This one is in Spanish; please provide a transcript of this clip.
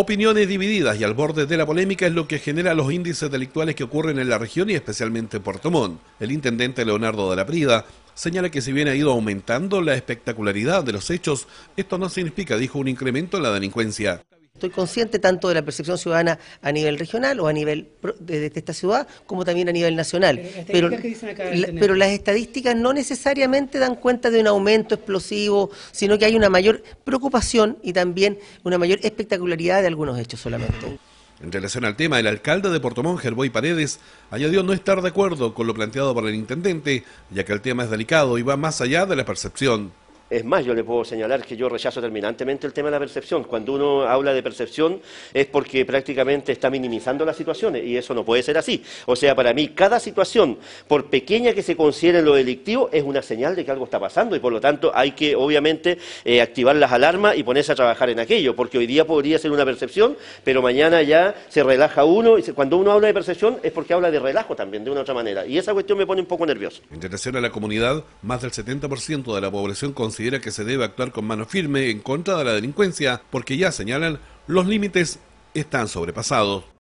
Opiniones divididas y al borde de la polémica es lo que genera los índices delictuales que ocurren en la región y especialmente en Puerto Montt. El intendente Leonardo de la Prida señala que si bien ha ido aumentando la espectacularidad de los hechos, esto no significa, dijo, un incremento en la delincuencia. Estoy consciente tanto de la percepción ciudadana a nivel regional o a nivel de, esta ciudad, como también a nivel nacional. Pero, las estadísticas no necesariamente dan cuenta de un aumento explosivo, sino que hay una mayor preocupación y también una mayor espectacularidad de algunos hechos solamente. En relación al tema, el alcalde de Portomón, Montt, Gerboy Paredes, añadió no estar de acuerdo con lo planteado por el intendente, ya que el tema es delicado y va más allá de la percepción. Es más, yo le puedo señalar que yo rechazo terminantemente el tema de la percepción. Cuando uno habla de percepción es porque prácticamente está minimizando las situaciones y eso no puede ser así. O sea, para mí cada situación, por pequeña que se considere lo delictivo, es una señal de que algo está pasando y por lo tanto hay que obviamente eh, activar las alarmas y ponerse a trabajar en aquello, porque hoy día podría ser una percepción, pero mañana ya se relaja uno y cuando uno habla de percepción es porque habla de relajo también, de una otra manera. Y esa cuestión me pone un poco nervioso. En a la comunidad, más del 70% de la población considera considera que se debe actuar con mano firme en contra de la delincuencia porque ya señalan los límites están sobrepasados.